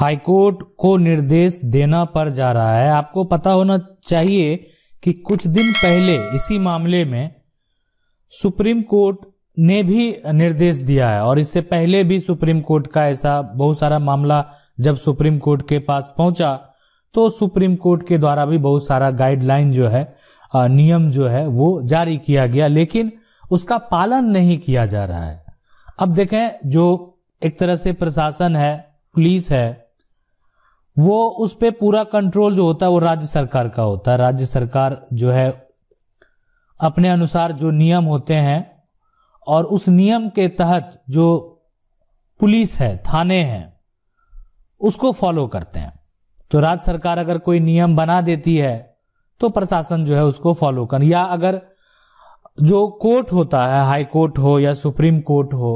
high court को निर्देश देना पड़ जा रहा है आपको पता होना चाहिए कि कुछ दिन पहले इसी मामले में सुप्रीम कोर्ट ने भी निर्देश दिया है और इससे पहले भी सुप्रीम कोर्ट का ऐसा बहुत सारा मामला जब सुप्रीम कोर्ट के पास पहुंचा तो सुप्रीम कोर्ट के द्वारा भी बहुत सारा गाइडलाइन जो है नियम जो है वो जारी किया गया लेकिन उसका पालन नहीं किया जा रहा है अब देखें जो एक तरह से प्रशासन है पुलिस है वो उस पर पूरा कंट्रोल जो होता है वो राज्य सरकार का होता है राज्य सरकार जो है अपने अनुसार जो नियम होते हैं और उस नियम के तहत जो पुलिस है थाने हैं उसको फॉलो करते हैं तो राज्य सरकार अगर कोई नियम बना देती है तो प्रशासन जो है उसको फॉलो कर या अगर जो कोर्ट होता है हाई कोर्ट हो या सुप्रीम कोर्ट हो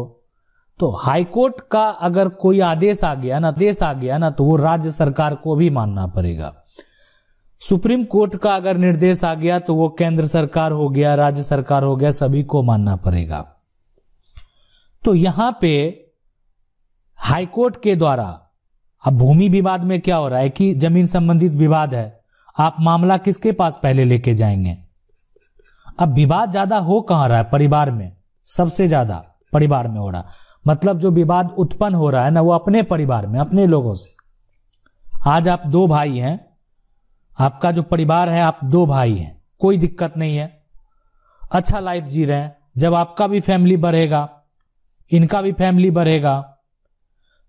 तो हाईकोर्ट का अगर कोई आदेश आ गया ना आदेश आ गया ना तो वो राज्य सरकार को भी मानना पड़ेगा सुप्रीम कोर्ट का अगर निर्देश आ गया तो वो केंद्र सरकार हो गया राज्य सरकार हो गया सभी को मानना पड़ेगा तो यहां पे हाईकोर्ट के द्वारा अब भूमि विवाद में क्या हो रहा है कि जमीन संबंधित विवाद है आप मामला किसके पास पहले लेके जाएंगे अब विवाद ज्यादा हो कहां रहा है परिवार में सबसे ज्यादा परिवार में हो रहा मतलब जो विवाद उत्पन्न हो रहा है ना वो अपने परिवार में अपने लोगों से आज आप दो भाई हैं आपका जो परिवार है आप दो भाई हैं कोई दिक्कत नहीं है अच्छा लाइफ जी रहे हैं जब आपका भी फैमिली बढ़ेगा इनका भी फैमिली बढ़ेगा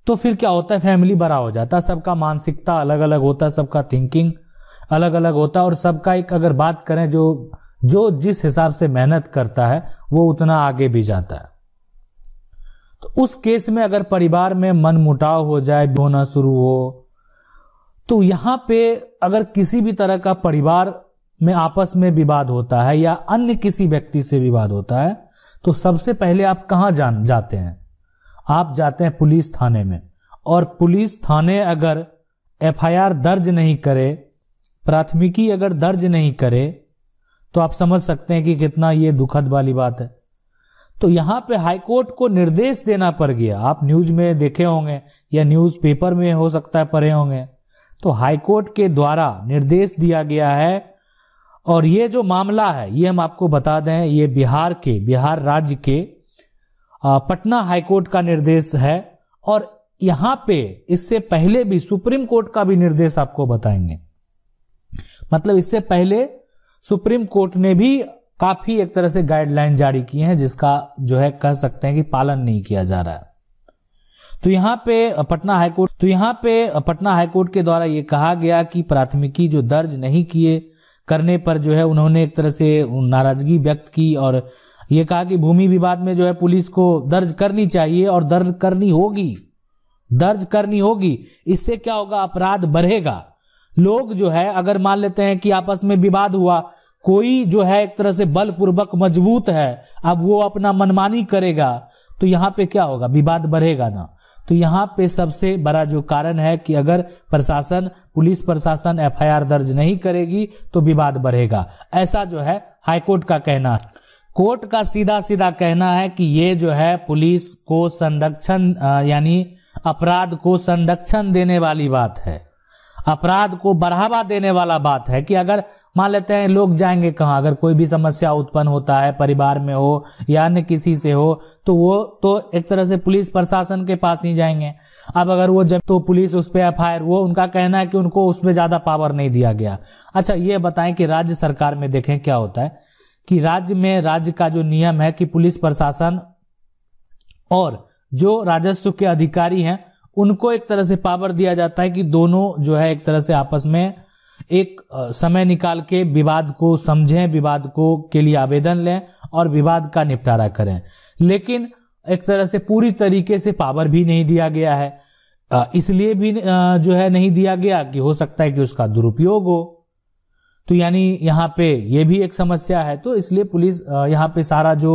तो फिर क्या होता है फैमिली बड़ा हो जाता है सबका मानसिकता अलग अलग होता है सबका थिंकिंग अलग अलग होता है और सबका एक अगर बात करें जो जो जिस हिसाब से मेहनत करता है वो उतना आगे भी जाता है तो उस केस में अगर परिवार में मन मुटाव हो जाए होना शुरू हो तो यहां पे अगर किसी भी तरह का परिवार में आपस में विवाद होता है या अन्य किसी व्यक्ति से विवाद होता है तो सबसे पहले आप कहाँ जान जाते हैं आप जाते हैं पुलिस थाने में और पुलिस थाने अगर एफआईआर दर्ज नहीं करे प्राथमिकी अगर दर्ज नहीं करे तो आप समझ सकते हैं कि कितना ये दुखद वाली बात है तो यहाँ पे हाईकोर्ट को निर्देश देना पड़ गया आप न्यूज में देखे होंगे या न्यूज पेपर में हो सकता है पढ़े होंगे तो हाईकोर्ट के द्वारा निर्देश दिया गया है और ये जो मामला है ये हम आपको बता दें ये बिहार के बिहार राज्य के पटना हाईकोर्ट का निर्देश है और यहां पे इससे पहले भी सुप्रीम कोर्ट का भी निर्देश आपको बताएंगे मतलब इससे पहले सुप्रीम कोर्ट ने भी काफी एक तरह से गाइडलाइन जारी किए हैं जिसका जो है कह सकते हैं कि पालन नहीं किया जा रहा है तो यहाँ पे पटना हाईकोर्ट तो यहाँ पे पटना हाईकोर्ट के द्वारा ये कहा गया कि प्राथमिकी जो दर्ज नहीं किए करने पर जो है उन्होंने एक तरह से नाराजगी व्यक्त की और ये कहा कि भूमि विवाद में जो है पुलिस को दर्ज करनी चाहिए और दर्ज करनी होगी दर्ज करनी होगी इससे क्या होगा अपराध बढ़ेगा लोग जो है अगर मान लेते हैं कि आपस में विवाद हुआ कोई जो है एक तरह से बलपूर्वक मजबूत है अब वो अपना मनमानी करेगा तो यहाँ पे क्या होगा विवाद बढ़ेगा ना तो यहाँ पे सबसे बड़ा जो कारण है कि अगर प्रशासन पुलिस प्रशासन एफआईआर दर्ज नहीं करेगी तो विवाद बढ़ेगा ऐसा जो है हाईकोर्ट का कहना है कोर्ट का सीधा सीधा कहना है कि ये जो है पुलिस को संरक्षण यानी अपराध को संरक्षण देने वाली बात है अपराध को बढ़ावा देने वाला बात है कि अगर मान लेते हैं लोग जाएंगे कहाँ अगर कोई भी समस्या उत्पन्न होता है परिवार में हो या अन्य किसी से हो तो वो तो एक तरह से पुलिस प्रशासन के पास ही जाएंगे अब अगर वो जब तो पुलिस उस पर एफ वो उनका कहना है कि उनको उसमें ज्यादा पावर नहीं दिया गया अच्छा ये बताएं कि राज्य सरकार में देखें क्या होता है कि राज्य में राज्य का जो नियम है कि पुलिस प्रशासन और जो राजस्व के अधिकारी हैं उनको एक तरह से पावर दिया जाता है कि दोनों जो है एक तरह से आपस में एक समय निकाल के विवाद को समझें विवाद को के लिए आवेदन लें और विवाद का निपटारा करें लेकिन एक तरह से पूरी तरीके से पावर भी नहीं दिया गया है इसलिए भी जो है नहीं दिया गया कि हो सकता है कि उसका दुरुपयोग हो तो यानी यहाँ पे ये भी एक समस्या है तो इसलिए पुलिस यहाँ पे सारा जो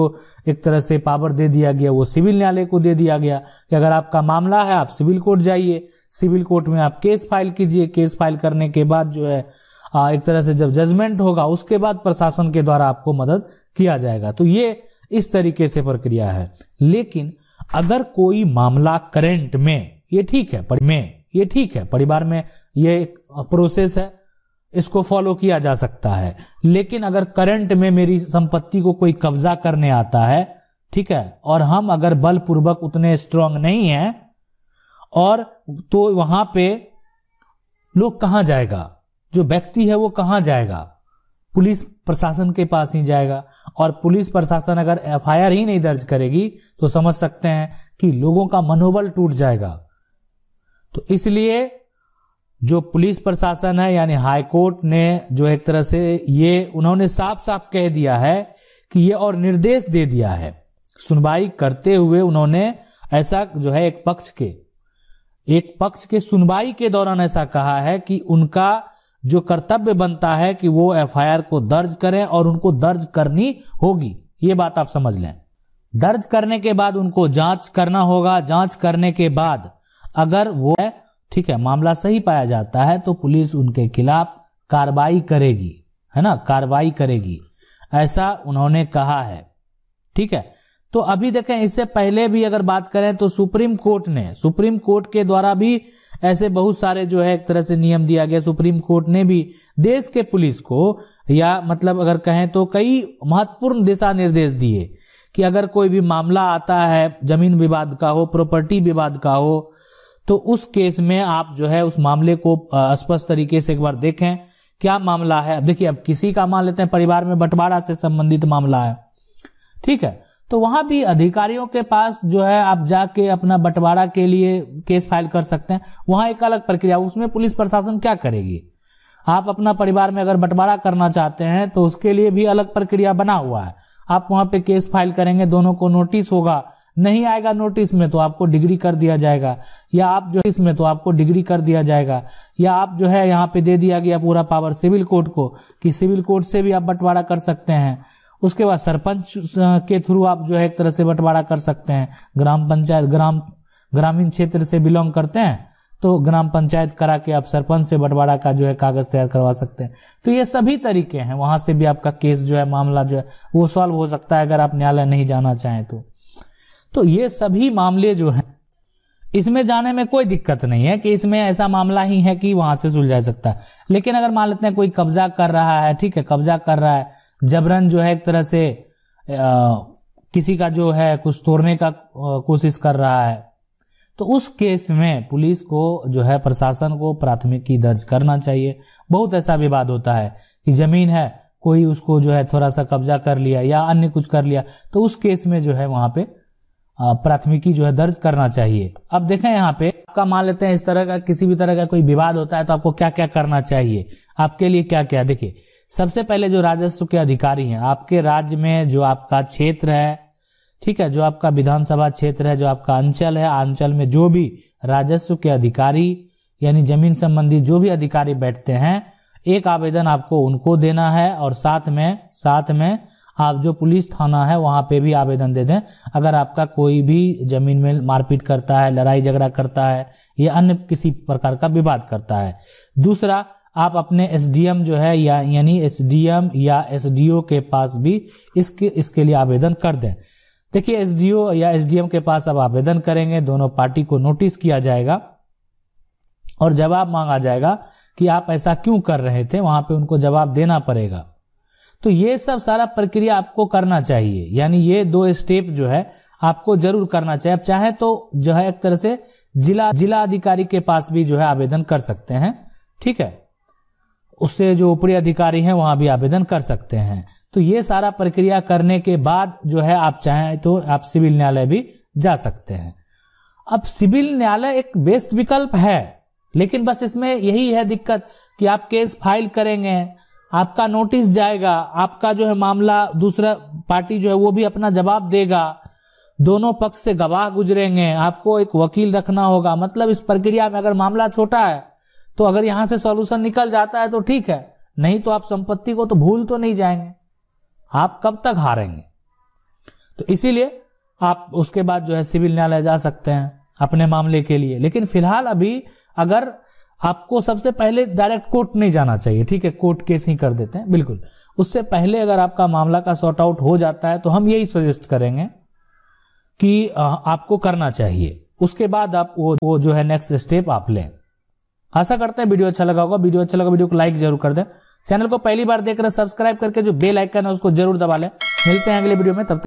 एक तरह से पावर दे दिया गया वो सिविल न्यायालय को दे दिया गया कि अगर आपका मामला है आप सिविल कोर्ट जाइए सिविल कोर्ट में आप केस फाइल कीजिए केस फाइल करने के बाद जो है एक तरह से जब जजमेंट होगा उसके बाद प्रशासन के द्वारा आपको मदद किया जाएगा तो ये इस तरीके से प्रक्रिया है लेकिन अगर कोई मामला करेंट में ये ठीक है में ये ठीक है परिवार में ये एक प्रोसेस है इसको फॉलो किया जा सकता है लेकिन अगर करंट में मेरी संपत्ति को कोई कब्जा करने आता है ठीक है और हम अगर बलपूर्वक उतने स्ट्रांग नहीं है और तो वहां पे लोग कहाँ जाएगा जो व्यक्ति है वो कहाँ जाएगा पुलिस प्रशासन के पास ही जाएगा और पुलिस प्रशासन अगर एफआईआर ही नहीं दर्ज करेगी तो समझ सकते हैं कि लोगों का मनोबल टूट जाएगा तो इसलिए जो पुलिस प्रशासन है यानी हाईकोर्ट ने जो एक तरह से ये उन्होंने साफ साफ कह दिया है कि ये और निर्देश दे दिया है सुनवाई करते हुए उन्होंने ऐसा जो है एक पक्ष के एक पक्ष के सुनवाई के दौरान ऐसा कहा है कि उनका जो कर्तव्य बनता है कि वो एफआईआर को दर्ज करें और उनको दर्ज करनी होगी ये बात आप समझ लें दर्ज करने के बाद उनको जांच करना होगा जांच करने के बाद अगर वो ठीक है मामला सही पाया जाता है तो पुलिस उनके खिलाफ कार्रवाई करेगी है ना कार्रवाई करेगी ऐसा उन्होंने कहा है ठीक है तो अभी देखें इससे पहले भी अगर बात करें तो सुप्रीम कोर्ट ने सुप्रीम कोर्ट के द्वारा भी ऐसे बहुत सारे जो है एक तरह से नियम दिया गया सुप्रीम कोर्ट ने भी देश के पुलिस को या मतलब अगर कहें तो कई महत्वपूर्ण दिशा निर्देश दिए कि अगर कोई भी मामला आता है जमीन विवाद का हो प्रॉपर्टी विवाद का हो तो उस केस में आप जो है उस मामले को स्पष्ट तरीके से एक बार देखें क्या मामला है अब देखिए अब किसी का मान लेते हैं परिवार में बंटवारा से संबंधित मामला है ठीक है तो वहां भी अधिकारियों के पास जो है आप जाके अपना बंटवारा के लिए केस फाइल कर सकते हैं वहां एक अलग प्रक्रिया उसमें पुलिस प्रशासन क्या करेगी आप अपना परिवार में अगर बंटवारा करना चाहते हैं तो उसके लिए भी अलग प्रक्रिया बना हुआ है आप वहां पे केस फाइल करेंगे दोनों को नोटिस होगा नहीं आएगा नोटिस में तो आपको डिग्री कर दिया जाएगा या आप जो इसमें तो आपको डिग्री कर दिया जाएगा या आप जो है यहाँ पे दे दिया गया पूरा पावर सिविल कोर्ट को कि सिविल कोर्ट से भी आप बंटवारा कर सकते हैं उसके बाद सरपंच के थ्रू आप जो है एक तरह से बंटवारा कर सकते हैं ग्राम पंचायत ग्राम ग्रामीण क्षेत्र से बिलोंग करते हैं तो ग्राम पंचायत करा के आप सरपंच से बंटवारा का जो है कागज तैयार करवा सकते हैं तो ये सभी तरीके हैं वहां से भी आपका केस जो है मामला जो है वो सॉल्व हो सकता है अगर आप न्यायालय नहीं जाना चाहें तो तो ये सभी मामले जो हैं इसमें जाने में कोई दिक्कत नहीं है कि इसमें ऐसा मामला ही है कि वहां से सुलझा सकता है लेकिन अगर मान लेते हैं कोई कब्जा कर रहा है ठीक है कब्जा कर रहा है जबरन जो है एक तरह से आ, किसी का जो है कुछ तोड़ने का कोशिश कर रहा है तो उस केस में पुलिस को जो है प्रशासन को प्राथमिकी दर्ज करना चाहिए बहुत ऐसा विवाद होता है कि जमीन है कोई उसको जो है थोड़ा सा कब्जा कर लिया या अन्य कुछ कर लिया तो उस केस में जो है वहां पे प्राथमिकी जो है दर्ज करना चाहिए अब देखें यहाँ पे आपका मान लेते हैं इस तरह का किसी भी तरह का कोई विवाद होता है तो आपको क्या क्या करना चाहिए आपके लिए क्या क्या देखिए सबसे पहले जो राजस्व के अधिकारी हैं आपके राज्य में जो आपका क्षेत्र है ठीक है जो आपका विधानसभा क्षेत्र है जो आपका अंचल है अंचल में जो भी राजस्व के अधिकारी यानी जमीन संबंधी जो भी अधिकारी बैठते हैं एक आवेदन आपको उनको देना है और साथ में साथ में आप जो पुलिस थाना है वहां पे भी आवेदन दे दें अगर आपका कोई भी जमीन में मारपीट करता है लड़ाई झगड़ा करता है या अन्य किसी प्रकार का विवाद करता है दूसरा आप अपने एसडीएम जो है या यानी एसडीएम या एसडीओ के पास भी इसके इसके लिए आवेदन कर दें देखिए एसडीओ या एसडीएम के पास आप आवेदन करेंगे दोनों पार्टी को नोटिस किया जाएगा और जवाब मांगा जाएगा कि आप ऐसा क्यों कर रहे थे वहां पे उनको जवाब देना पड़ेगा तो ये सब सारा प्रक्रिया आपको करना चाहिए यानी ये दो स्टेप जो है आपको जरूर करना चाहिए आप चाहे तो जो है एक तरह से जिला जिला अधिकारी के पास भी जो है आवेदन कर सकते हैं ठीक है उससे जो ऊपरी अधिकारी हैं वहां भी आवेदन कर सकते हैं तो ये सारा प्रक्रिया करने के बाद जो है आप चाहें तो आप सिविल न्यायालय भी जा सकते हैं अब सिविल न्यायालय एक बेस्ट विकल्प है लेकिन बस इसमें यही है दिक्कत कि आप केस फाइल करेंगे आपका नोटिस जाएगा आपका जो है मामला दूसरा पार्टी जो है वो भी अपना जवाब देगा दोनों पक्ष से गवाह गुजरेंगे आपको एक वकील रखना होगा मतलब इस प्रक्रिया में अगर मामला छोटा है तो अगर यहां से सॉल्यूशन निकल जाता है तो ठीक है नहीं तो आप संपत्ति को तो भूल तो नहीं जाएंगे आप कब तक हारेंगे तो इसीलिए आप उसके बाद जो है सिविल न्यायालय जा सकते हैं अपने मामले के लिए लेकिन फिलहाल अभी अगर आपको सबसे पहले डायरेक्ट कोर्ट नहीं जाना चाहिए ठीक है कोर्ट केस ही कर देते हैं बिल्कुल उससे पहले अगर आपका मामला का सॉर्ट आउट हो जाता है तो हम यही सजेस्ट करेंगे कि आपको करना चाहिए उसके बाद आप वो वो जो है नेक्स्ट स्टेप आप लें आशा करते हैं वीडियो अच्छा लगा होगा वीडियो अच्छा लगा वीडियो को लाइक जरूर कर दें चैनल को पहली बार देख रहे सब्सक्राइब करके जो बेल आइकन है उसको जरूर दबा लें मिलते हैं अगले वीडियो में तब तक